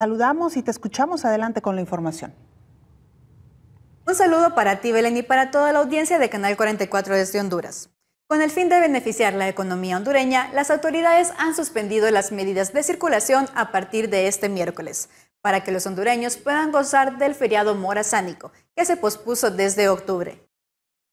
Saludamos y te escuchamos adelante con la información. Un saludo para ti, Belén, y para toda la audiencia de Canal 44 desde Honduras. Con el fin de beneficiar la economía hondureña, las autoridades han suspendido las medidas de circulación a partir de este miércoles, para que los hondureños puedan gozar del feriado morazánico, que se pospuso desde octubre.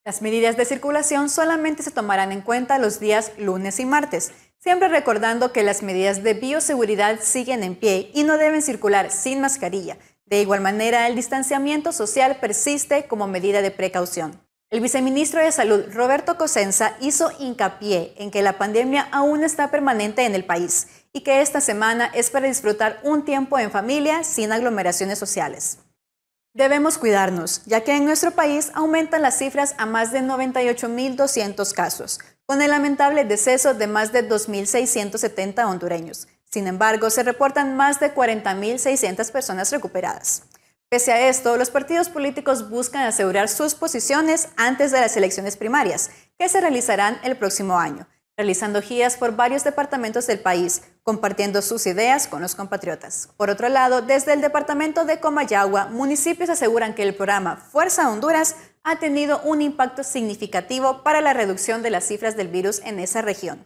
Las medidas de circulación solamente se tomarán en cuenta los días lunes y martes, Siempre recordando que las medidas de bioseguridad siguen en pie y no deben circular sin mascarilla. De igual manera, el distanciamiento social persiste como medida de precaución. El viceministro de Salud, Roberto Cosenza, hizo hincapié en que la pandemia aún está permanente en el país y que esta semana es para disfrutar un tiempo en familia sin aglomeraciones sociales. Debemos cuidarnos, ya que en nuestro país aumentan las cifras a más de 98.200 casos, con el lamentable deceso de más de 2.670 hondureños. Sin embargo, se reportan más de 40.600 personas recuperadas. Pese a esto, los partidos políticos buscan asegurar sus posiciones antes de las elecciones primarias, que se realizarán el próximo año, realizando giras por varios departamentos del país, compartiendo sus ideas con los compatriotas. Por otro lado, desde el departamento de Comayagua, municipios aseguran que el programa Fuerza Honduras ha tenido un impacto significativo para la reducción de las cifras del virus en esa región.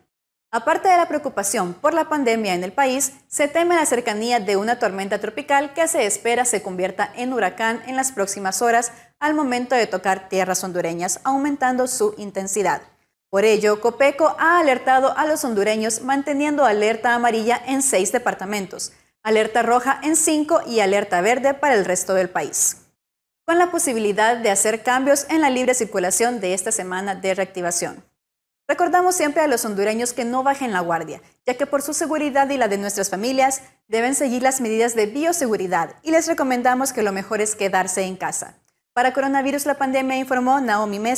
Aparte de la preocupación por la pandemia en el país, se teme la cercanía de una tormenta tropical que se espera se convierta en huracán en las próximas horas al momento de tocar tierras hondureñas, aumentando su intensidad. Por ello, Copeco ha alertado a los hondureños manteniendo alerta amarilla en seis departamentos, alerta roja en cinco y alerta verde para el resto del país, con la posibilidad de hacer cambios en la libre circulación de esta semana de reactivación. Recordamos siempre a los hondureños que no bajen la guardia, ya que por su seguridad y la de nuestras familias deben seguir las medidas de bioseguridad y les recomendamos que lo mejor es quedarse en casa. Para Coronavirus la Pandemia informó Naomi Mesa.